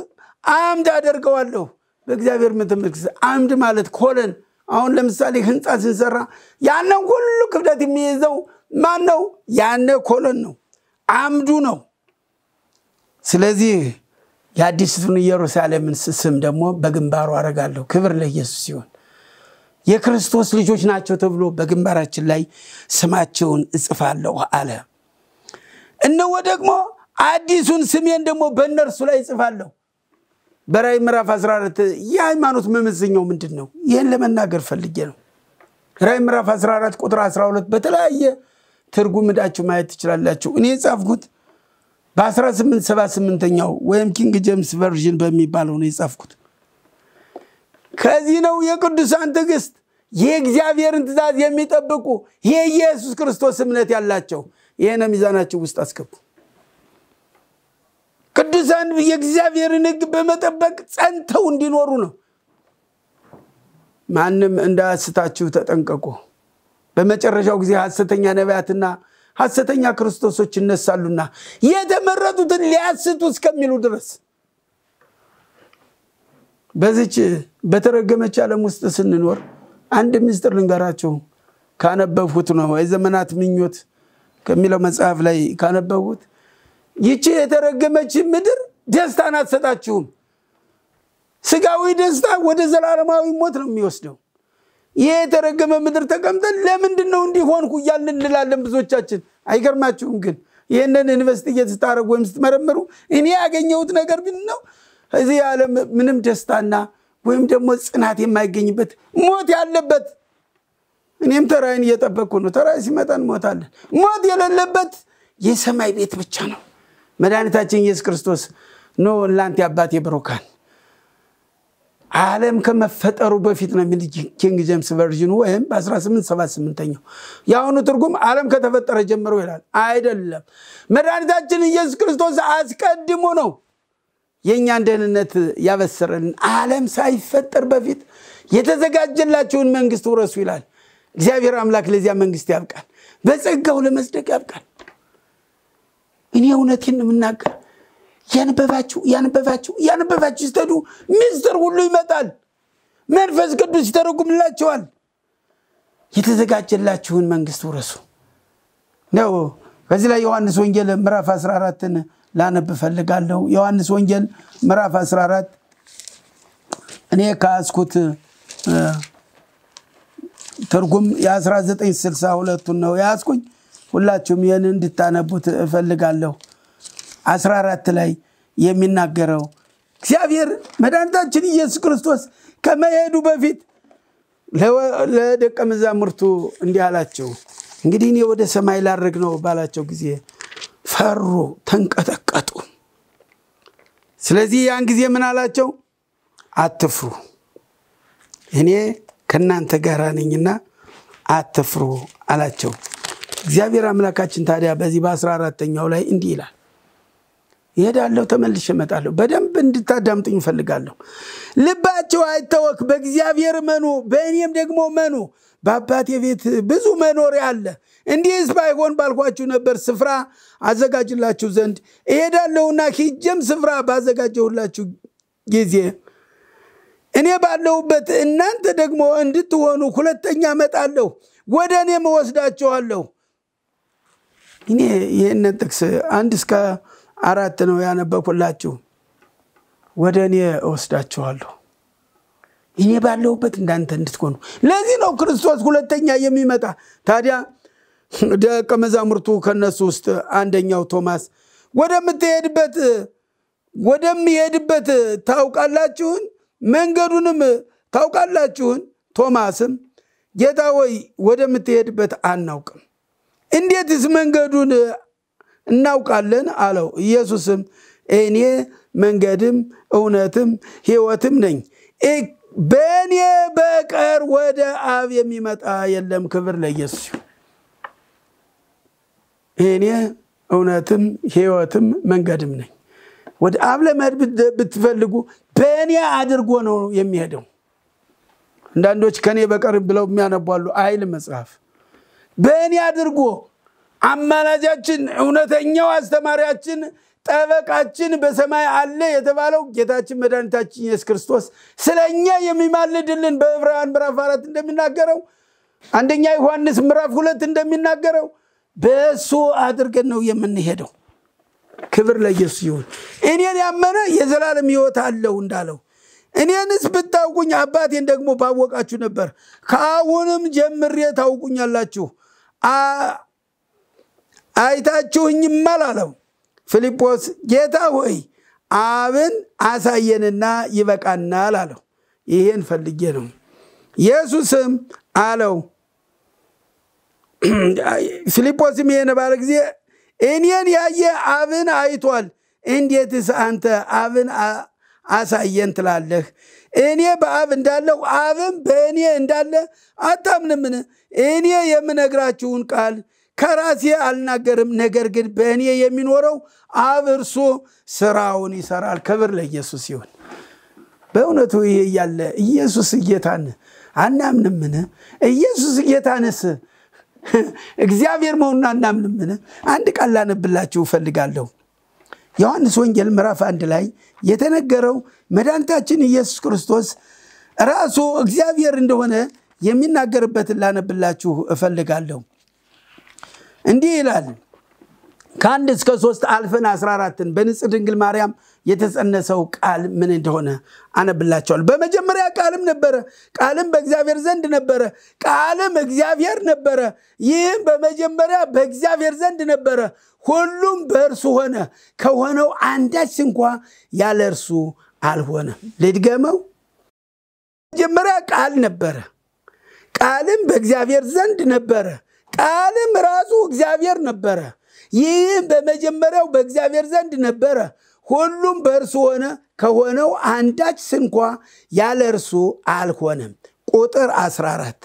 አምድ አደርገዋለሁ በእግዚአብሔር ምትምክ አምድ ማለት ኮለን አሁን ለምሳሌ ህንፃ ስንሰራ ያንን ሁሉ ክብደት የሚይዘው ማን ነው? ያነ ኮለን ነው፣ አምዱ ነው። ስለዚህ የአዲስቱን ኢየሩሳሌምን ስም ደግሞ በግንባሩ አረጋለሁ። ክብር ለኢየሱስ ሲሆን የክርስቶስ ልጆች ናቸው ተብሎ በግንባራችን ላይ ስማቸውን እጽፋለሁ አለ። እነሆ ደግሞ አዲሱን ስሜን ደግሞ በእነርሱ ላይ እጽፋለሁ። በራይ ምዕራፍ 14 የሃይማኖት መመዘኛው ምንድን ነው? ይህን ለመናገር ፈልጌ ነው። ራይ ምዕራፍ 14 ቁጥር 12 በተለያየ ትርጉም እዳችሁ ማየት ትችላላችሁ። እኔ የጻፍኩት በ1878ኛው ወይም ኪንግ ጄምስ ቨርዥን በሚባለው ነው የጻፍኩት። ከዚህ ነው የቅዱሳን ትዕግስት፣ የእግዚአብሔርን ትእዛዝ የሚጠብቁ የኢየሱስ ክርስቶስ እምነት ያላቸው። ይህን ሚዛናችሁ ውስጥ አስገቡ። ቅዱሳን የእግዚአብሔርን ሕግ በመጠበቅ ጸንተው እንዲኖሩ ነው። ማንም እንዳያስታችሁ ተጠንቀቁ። በመጨረሻው ጊዜ ሐሰተኛ ነቢያትና ሐሰተኛ ክርስቶሶች ይነሳሉና የተመረጡትን ሊያስቱ እስከሚሉ ድረስ በዚች በተረገመች ዓለም ውስጥ ስንኖር አንድ ምስጢር ልንገራችሁ። ካነበብሁት ነው የዘመናት ምኞት ከሚለው መጽሐፍ ላይ ካነበብሁት ይቺ የተረገመች ምድር ደስታን አትሰጣችሁም። ስጋዊ ደስታ ወደ ዘላለማዊ ሞት ነው የሚወስደው። ይህ የተረገመ ምድር ተቀምጠን ለምንድን ነው እንዲሆንኩ እያልን እንላለን ብዙዎቻችን። አይገርማችሁም ግን ይህንን ኢንቨስቲጌት ስታደረጉ ወይም ስትመረምሩ እኔ ያገኘሁት ነገር ምን ነው እዚህ ዓለም ምንም ደስታና ወይም ደግሞ ጽናት የማይገኝበት ሞት ያለበት እኔም ተራይን እየጠበቅኩ ነው። ተራይ ሲመጣ እንሞታለን። ሞት የሌለበት የሰማይ ቤት ብቻ ነው። መድኃኒታችን ኢየሱስ ክርስቶስ ኖ ላንቲ አባቴ ብሩካን ዓለም ከመፈጠሩ በፊት ነው የሚል ኪንግ ጄምስ ቨርዥኑ ወይም በ1878ኛው የአሁኑ ትርጉም ዓለም ከተፈጠረ ጀምሮ ይላል። አይደለም፣ መድኃኒታችን ኢየሱስ ክርስቶስ አስቀድሞ ነው የእኛን ደህንነት ያበሰረልን። ዓለም ሳይፈጠር በፊት የተዘጋጀላችሁን መንግስት ውረሱ ይላል። እግዚአብሔር አምላክ ለዚያ መንግስት ያብቃል፣ በጸጋው ለመጽደቅ ያብቃል። እኔ እውነቴን የምናገር ያንበባችሁ ያንበባችሁ ያንበባችሁ ስተዱ ምስጢር ሁሉ ይመጣል። መንፈስ ቅዱስ ይተረጉምላቸዋል። የተዘጋጀላችሁን መንግስት ውረሱ ነው። በዚህ ላይ ዮሐንስ ወንጌል ምዕራፍ 14ን ላነብ እፈልጋለሁ። ዮሐንስ ወንጌል ምዕራፍ 14 እኔ ከአስኩት ትርጉም የ1962 ነው ያስኩኝ። ሁላችሁም ይህን እንድታነቡት እፈልጋለሁ። 14 ላይ የሚናገረው እግዚአብሔር መድኃኒታችን ኢየሱስ ክርስቶስ ከመሄዱ በፊት ለደቀ መዛሙርቱ እንዲህ አላቸው፣ እንግዲህ እኔ ወደ ሰማይ ላድረግ ነው ባላቸው ጊዜ ፈሩ፣ ተንቀጠቀጡ። ስለዚህ ያን ጊዜ ምን አላቸው? አትፍሩ፣ እኔ ከእናንተ ጋር ነኝና አትፍሩ አላቸው። እግዚአብሔር አምላካችን ታዲያ በዚህ በአስራ አራተኛው ላይ እንዲህ ይላል ይሄዳለሁ ተመልሼ እመጣለሁ። በደንብ እንድታዳምጡኝ እፈልጋለሁ። ልባቸው አይታወክ፣ በእግዚአብሔር መኑ፣ በእኔም ደግሞ መኑ። በአባቴ ቤት ብዙ መኖሪያ አለ። እንዲህስ ባይሆን ባልኳችሁ ነበር፣ ስፍራ አዘጋጅላችሁ ዘንድ እሄዳለሁና ሂጄም ስፍራ ባዘጋጀሁላችሁ ጊዜ እኔ ባለሁበት እናንተ ደግሞ እንድትሆኑ ሁለተኛ እመጣለሁ፣ ወደ እኔም እወስዳችኋለሁ እኔ ይህን ጥቅስ አንድ እስከ አራት ነው ያነበብኩላችሁ። ወደ እኔ እወስዳችኋለሁ። እኔ ባለሁበት እንዳንተ እንድትሆኑ። ለዚህ ነው ክርስቶስ ሁለተኛ የሚመጣ። ታዲያ ደቀ መዛሙርቱ ከነሱ ውስጥ አንደኛው ቶማስ ወደምትሄድበት ወደምሄድበት ታውቃላችሁን? መንገዱንም ታውቃላችሁን? ቶማስም ጌታ ሆይ ወደምትሄድበት አናውቅም እንዴትስ መንገዱን እናውቃለን አለው። ኢየሱስም እኔ መንገድም እውነትም ሕይወትም ነኝ፣ በእኔ በቀር ወደ አብ የሚመጣ የለም። ክብር ለኢየሱስ ይሁን። እኔ እውነትም ሕይወትም መንገድም ነኝ። ወደ አብ ለመሄድ ብትፈልጉ በእኔ አድርጎ ነው የሚሄደው። አንዳንዶች ከእኔ በቀር ብለው የሚያነቧሉ አይል መጽሐፍ በእኔ አድርጎ አማላጃችን እውነተኛው አስተማሪያችን ጠበቃችን በሰማይ አለ የተባለው ጌታችን መድኃኒታችን ኢየሱስ ክርስቶስ ስለ እኛ የሚማልድልን በዕብራውያን ምዕራፍ አራት እንደሚናገረው አንደኛ ዮሐንስ ምዕራፍ ሁለት እንደሚናገረው በእሱ አድርገን ነው የምንሄደው ክብር ለኢየሱስ ይሁን እኔን ያመነ የዘላለም ህይወት አለው እንዳለው እኔንስ ብታውቁኝ አባቴን ደግሞ ባወቃችሁ ነበር ከአሁንም ጀምሬ ታውቁኛላችሁ አይታችሁኝማል አለው። ፊልጶስ ጌታ ሆይ አብን አሳየንና ይበቃናል አለው። ይሄን ፈልጌ ነው። ኢየሱስም አለው ፊልጶስም ይሄን ባለ ጊዜ እኔን ያየ አብን አይቷል፣ እንዴትስ አንተ አብን አሳየን ትላለህ? እኔ በአብ እንዳለሁ አብን በእኔ እንዳለ አታምንምን? እኔ የምነግራችሁን ቃል ከራሴ አልናገርም፣ ነገር ግን በእኔ የሚኖረው አብ እርሱ ስራውን ይሰራል። ክብር ለኢየሱስ ይሁን። በእውነቱ ይህ እያለ ኢየሱስ ጌታን አናምንምን? ኢየሱስ ጌታንስ እግዚአብሔር መሆኑን አናምንምን? አንድ ቃል ላነብላችሁ እፈልጋለሁ። ዮሐንስ ወንጌል ምዕራፍ አንድ ላይ የተነገረው መድኃኒታችን ኢየሱስ ክርስቶስ ራሱ እግዚአብሔር እንደሆነ የሚናገርበትን ላነብላችሁ እፈልጋለሁ እንዲህ ይላል ከአንድ እስከ ሶስት አልፈን 14ን በንጽህ ድንግል ማርያም የተጸነሰው ቃል ምን እንደሆነ አነብላቸዋል በመጀመሪያ ቃልም ነበረ ቃልም በእግዚአብሔር ዘንድ ነበረ ቃልም እግዚአብሔር ነበረ ይህም በመጀመሪያ በእግዚአብሔር ዘንድ ነበረ ሁሉም በእርሱ ሆነ ከሆነው አንዳች እንኳ ያለ እርሱ አልሆነም። ልድገመው መጀመሪያ ቃል ነበረ ቃልም በእግዚአብሔር ዘንድ ነበረ፣ ቃልም ራሱ እግዚአብሔር ነበረ። ይህም በመጀመሪያው በእግዚአብሔር ዘንድ ነበረ። ሁሉም በእርሱ ሆነ፣ ከሆነው አንዳች ስንኳ ያለ እርሱ አልሆነም። ቁጥር 14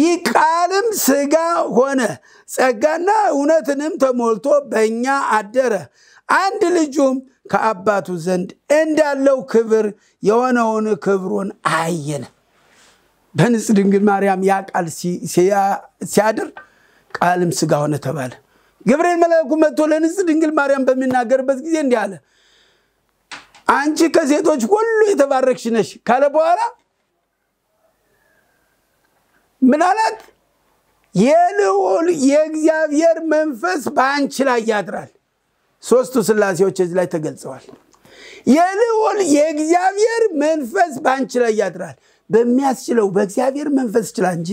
ይህ ቃልም ስጋ ሆነ፣ ጸጋና እውነትንም ተሞልቶ በእኛ አደረ። አንድ ልጁም ከአባቱ ዘንድ እንዳለው ክብር የሆነውን ክብሩን አየን። በንጽ ድንግል ማርያም ያ ቃል ሲያድር ቃልም ስጋ ሆነ ተባለ። ገብርኤል መልአኩ መጥቶ ለንጽ ድንግል ማርያም በሚናገርበት ጊዜ እንዲህ አለ፣ አንቺ ከሴቶች ሁሉ የተባረክሽ ነሽ ካለ በኋላ ምን አላት? የልዑል የእግዚአብሔር መንፈስ በአንቺ ላይ ያድራል። ሶስቱ ስላሴዎች እዚህ ላይ ተገልጸዋል። የልዑል የእግዚአብሔር መንፈስ በአንቺ ላይ ያድራል። በሚያስችለው በእግዚአብሔር መንፈስ ይችላል እንጂ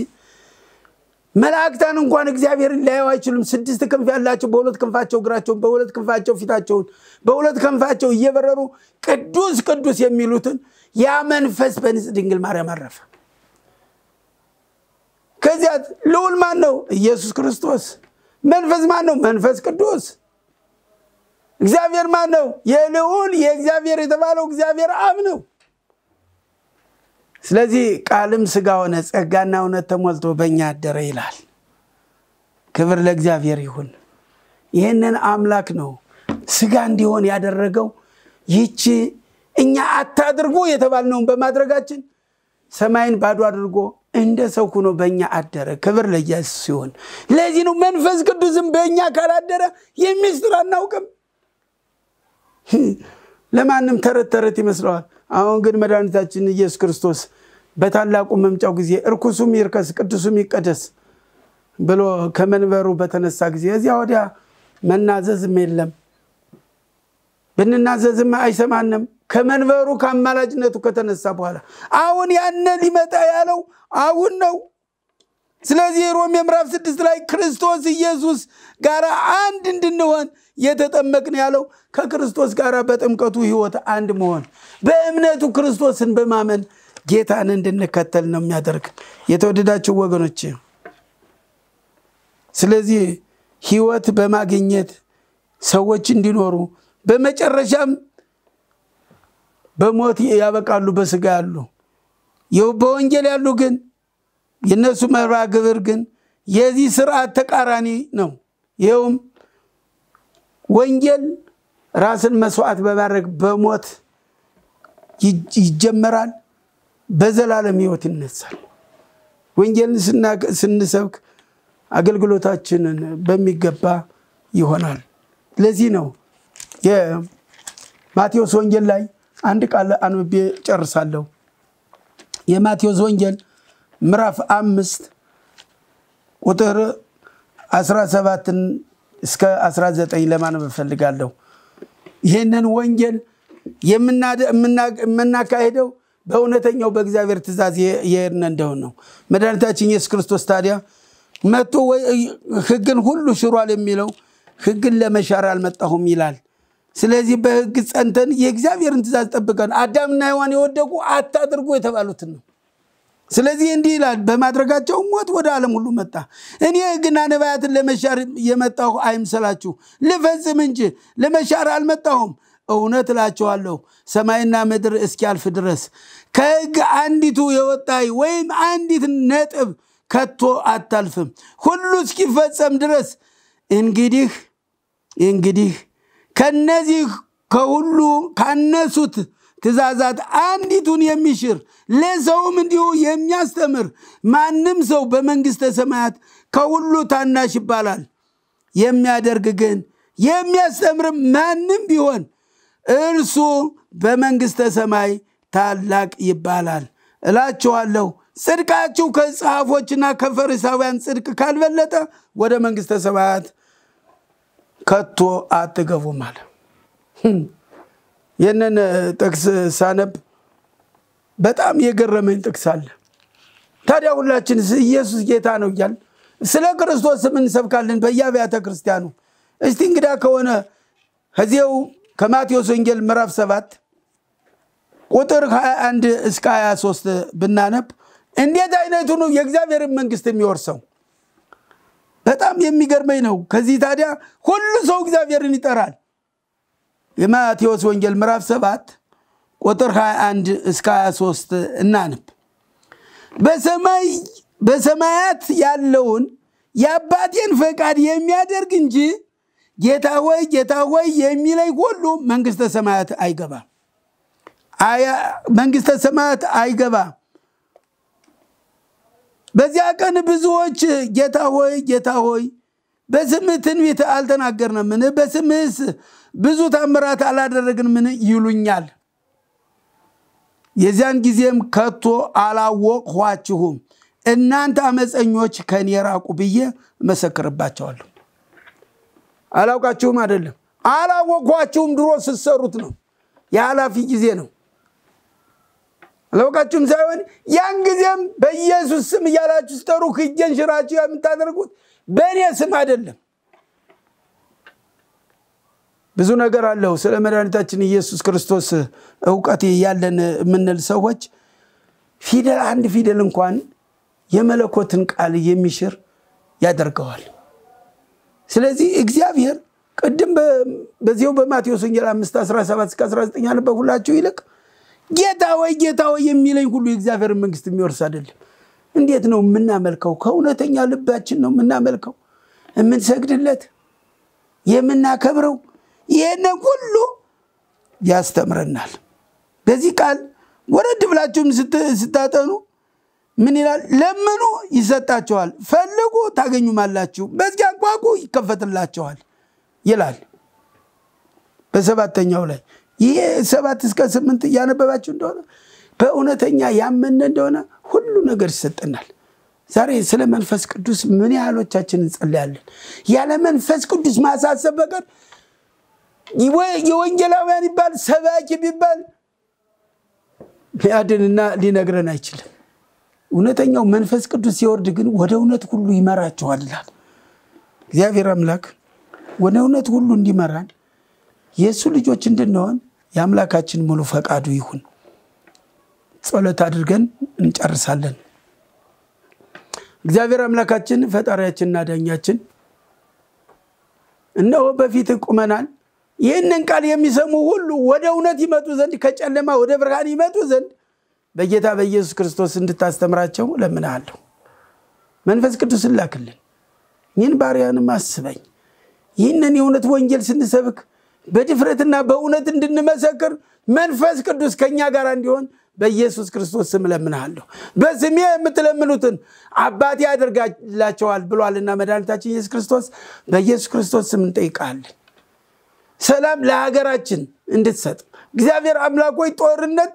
መላእክታን እንኳን እግዚአብሔርን ሊያዩ አይችሉም ስድስት ክንፍ ያላቸው በሁለት ክንፋቸው እግራቸውን በሁለት ክንፋቸው ፊታቸውን በሁለት ክንፋቸው እየበረሩ ቅዱስ ቅዱስ የሚሉትን ያ መንፈስ በንጽ ድንግል ማርያም አረፈ ከዚያ ልውል ማን ነው ኢየሱስ ክርስቶስ መንፈስ ማን ነው መንፈስ ቅዱስ እግዚአብሔር ማን ነው የልዑል የእግዚአብሔር የተባለው እግዚአብሔር አብ ነው ስለዚህ ቃልም ስጋ ሆነ ጸጋና እውነት ተሞልቶ በእኛ አደረ ይላል ክብር ለእግዚአብሔር ይሁን ይህንን አምላክ ነው ስጋ እንዲሆን ያደረገው ይቺ እኛ አታድርጉ የተባልነውን በማድረጋችን ሰማይን ባዶ አድርጎ እንደ ሰው ሆኖ በእኛ አደረ ክብር ለኢየሱስ ሲሆን ለዚህ ነው መንፈስ ቅዱስም በእኛ ካላደረ የሚስጥር አናውቅም ለማንም ተረት ተረት ይመስለዋል አሁን ግን መድኃኒታችን ኢየሱስ ክርስቶስ በታላቁ መምጫው ጊዜ እርኩሱም ይርከስ ቅዱሱም ይቀደስ ብሎ ከመንበሩ በተነሳ ጊዜ እዚያ ወዲያ መናዘዝም የለም። ብንናዘዝም አይሰማንም። ከመንበሩ ከአማላጅነቱ ከተነሳ በኋላ አሁን ያነ ሊመጣ ያለው አሁን ነው። ስለዚህ ሮሜ ምዕራፍ ስድስት ላይ ክርስቶስ ኢየሱስ ጋር አንድ እንድንሆን የተጠመቅን ያለው ከክርስቶስ ጋር በጥምቀቱ ህይወት አንድ መሆን በእምነቱ ክርስቶስን በማመን ጌታን እንድንከተል ነው የሚያደርግ የተወደዳቸው ወገኖች ስለዚህ ህይወት በማግኘት ሰዎች እንዲኖሩ በመጨረሻም በሞት ያበቃሉ በስጋ ያሉ በወንጌል ያሉ ግን የእነሱ መርሃ ግብር ግን የዚህ ስርዓት ተቃራኒ ነው። ይኸውም ወንጌል ራስን መስዋዕት በማድረግ በሞት ይጀመራል፣ በዘላለም ህይወት ይነሳል። ወንጌልን ስንሰብክ አገልግሎታችንን በሚገባ ይሆናል። ለዚህ ነው የማቴዎስ ወንጌል ላይ አንድ ቃል አንብቤ ጨርሳለሁ። የማቴዎስ ወንጌል ምዕራፍ አምስት ቁጥር 17ን እስከ 19 ለማንበብ እፈልጋለሁ። ይህንን ወንጌል የምናካሄደው በእውነተኛው በእግዚአብሔር ትእዛዝ የሄድን እንደሆን ነው። መድኃኒታችን ኢየሱስ ክርስቶስ ታዲያ መቶ ሕግን ሁሉ ሽሯል የሚለው ሕግን ለመሻር አልመጣሁም ይላል። ስለዚህ በሕግ ጸንተን የእግዚአብሔርን ትእዛዝ ጠብቀን አዳምና ሔዋን የወደቁ አታድርጉ የተባሉትን ነው። ስለዚህ እንዲህ ይላል፣ በማድረጋቸው ሞት ወደ ዓለም ሁሉ መጣ። እኔ ግና ነቢያትን ለመሻር የመጣሁ አይምሰላችሁ፣ ልፈጽም እንጂ ለመሻር አልመጣሁም። እውነት እላችኋለሁ ሰማይና ምድር እስኪያልፍ ድረስ ከሕግ አንዲቱ የወጣይ ወይም አንዲት ነጥብ ከቶ አታልፍም፣ ሁሉ እስኪፈጸም ድረስ። እንግዲህ እንግዲህ ከነዚህ ከሁሉ ካነሱት ትእዛዛት አንዲቱን የሚሽር ለሰውም እንዲሁ የሚያስተምር ማንም ሰው በመንግሥተ ሰማያት ከሁሉ ታናሽ ይባላል። የሚያደርግ ግን የሚያስተምርም ማንም ቢሆን እርሱ በመንግሥተ ሰማይ ታላቅ ይባላል። እላችኋለሁ ጽድቃችሁ ከጸሐፎችና ከፈሪሳውያን ጽድቅ ካልበለጠ ወደ መንግሥተ ሰማያት ከቶ አትገቡም አለ። ይህንን ጥቅስ ሳነብ በጣም የገረመኝ ጥቅስ አለ። ታዲያ ሁላችን ኢየሱስ ጌታ ነው እያል ስለ ክርስቶስም እንሰብካለን በየአብያተ ክርስቲያኑ። እስቲ እንግዳ ከሆነ ከዚው ከማቴዎስ ወንጌል ምዕራፍ 7 ቁጥር 21 እስከ 23 ብናነብ እንዴት አይነቱ ነው የእግዚአብሔርን መንግስት የሚወርሰው? በጣም የሚገርመኝ ነው። ከዚህ ታዲያ ሁሉ ሰው እግዚአብሔርን ይጠራል። የማቴዎስ ወንጌል ምዕራፍ 7 ቁጥር 21 እስከ 23 እናንብ። በሰማይ በሰማያት ያለውን የአባቴን ፈቃድ የሚያደርግ እንጂ ጌታ ሆይ ጌታ ሆይ የሚለይ ሁሉ መንግስተ ሰማያት አይገባ መንግስተ ሰማያት አይገባ። በዚያ ቀን ብዙዎች ጌታ ሆይ ጌታ ሆይ በስምህ ትንቢት አልተናገርንምን? በስምህስ ብዙ ታምራት አላደረግንምን? ይሉኛል። የዚያን ጊዜም ከቶ አላወቅኋችሁም፣ እናንተ አመፀኞች ከኔ ራቁ ብዬ እመሰክርባቸዋለሁ። አላውቃችሁም አይደለም፣ አላወቅኋችሁም። ድሮ ስትሰሩት ነው። የኃላፊ ጊዜ ነው። አላውቃችሁም ሳይሆን ያን ጊዜም በኢየሱስ ስም እያላችሁ ስጠሩ ህጄን ሽራችሁ የምታደርጉት በእኔ ስም አይደለም። ብዙ ነገር አለው ስለ መድኃኒታችን ኢየሱስ ክርስቶስ እውቀት ያለን የምንል ሰዎች ፊደል አንድ ፊደል እንኳን የመለኮትን ቃል የሚሽር ያደርገዋል። ስለዚህ እግዚአብሔር ቅድም በዚው በማቴዎስ ወንጌል 5 17 እስከ 19 ያነበብኩላችሁ ይልቅ ጌታ ወይ ጌታ ወይ የሚለኝ ሁሉ የእግዚአብሔርን መንግስት የሚወርስ አይደለም። እንዴት ነው የምናመልከው? ከእውነተኛ ልባችን ነው የምናመልከው፣ የምንሰግድለት፣ የምናከብረው። ይህንን ሁሉ ያስተምረናል። በዚህ ቃል ወረድ ብላችሁም ስታጠኑ ምን ይላል? ለምኑ ይሰጣችኋል፣ ፈልጉ ታገኙማላችሁ፣ በዚያ አንኳኩ ይከፈትላችኋል ይላል። በሰባተኛው ላይ ይሄ ሰባት እስከ ስምንት እያነበባችሁ እንደሆነ በእውነተኛ ያመነ እንደሆነ ሁሉ ነገር ይሰጠናል። ዛሬ ስለ መንፈስ ቅዱስ ምን ያህሎቻችን እንጸልያለን? ያለ መንፈስ ቅዱስ ማሳሰብ በቀር የወንጌላውያን ይባል ሰባኪ ቢባል ሊያድንና ሊነግረን አይችልም። እውነተኛው መንፈስ ቅዱስ ሲወርድ ግን ወደ እውነት ሁሉ ይመራቸዋል ይላል እግዚአብሔር አምላክ። ወደ እውነት ሁሉ እንዲመራን የእሱ ልጆች እንድንሆን የአምላካችን ሙሉ ፈቃዱ ይሁን። ጸሎት አድርገን እንጨርሳለን። እግዚአብሔር አምላካችን ፈጣሪያችንና ዳኛችን እነሆ በፊት ቁመናል። ይህንን ቃል የሚሰሙ ሁሉ ወደ እውነት ይመጡ ዘንድ ከጨለማ ወደ ብርሃን ይመጡ ዘንድ በጌታ በኢየሱስ ክርስቶስ እንድታስተምራቸው እለምንሃለሁ። መንፈስ ቅዱስ ላክልን፣ ይህን ባሪያንም አስበኝ። ይህንን የእውነት ወንጌል ስንሰብክ በድፍረትና በእውነት እንድንመሰክር መንፈስ ቅዱስ ከእኛ ጋር እንዲሆን በኢየሱስ ክርስቶስ ስም እለምንሃለሁ በስሜ የምትለምኑትን አባቴ ያደርጋላቸዋል ብሏልና መድኃኒታችን ኢየሱስ ክርስቶስ በኢየሱስ ክርስቶስ ስም እንጠይቃለን ሰላም ለሀገራችን እንድትሰጥ እግዚአብሔር አምላኮይ ጦርነት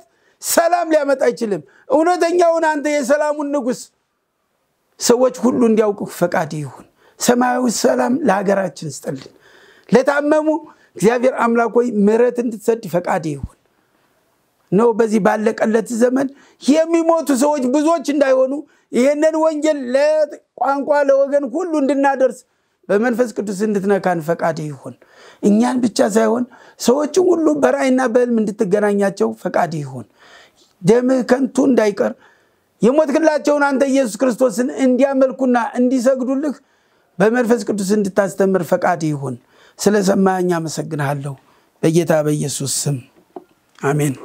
ሰላም ሊያመጣ አይችልም እውነተኛውን አንተ የሰላሙን ንጉስ ሰዎች ሁሉ እንዲያውቁ ፈቃድ ይሁን ሰማያዊ ሰላም ለሀገራችን ስጠልን ለታመሙ እግዚአብሔር አምላኮይ ምረት እንድትሰድ ፈቃድ ይሁን ነው በዚህ ባለቀለት ዘመን የሚሞቱ ሰዎች ብዙዎች እንዳይሆኑ ይህንን ወንጌል ለቋንቋ ለወገን ሁሉ እንድናደርስ በመንፈስ ቅዱስ እንድትነካን ፈቃድ ይሁን። እኛን ብቻ ሳይሆን ሰዎችን ሁሉ በራእይና በህልም እንድትገናኛቸው ፈቃድ ይሁን። ደምህ ከንቱ እንዳይቀር የሞትክላቸውን አንተ ኢየሱስ ክርስቶስን እንዲያመልኩና እንዲሰግዱልህ በመንፈስ ቅዱስ እንድታስተምር ፈቃድ ይሁን። ስለ ሰማኸኝ አመሰግንሃለሁ። በጌታ በኢየሱስ ስም አሜን።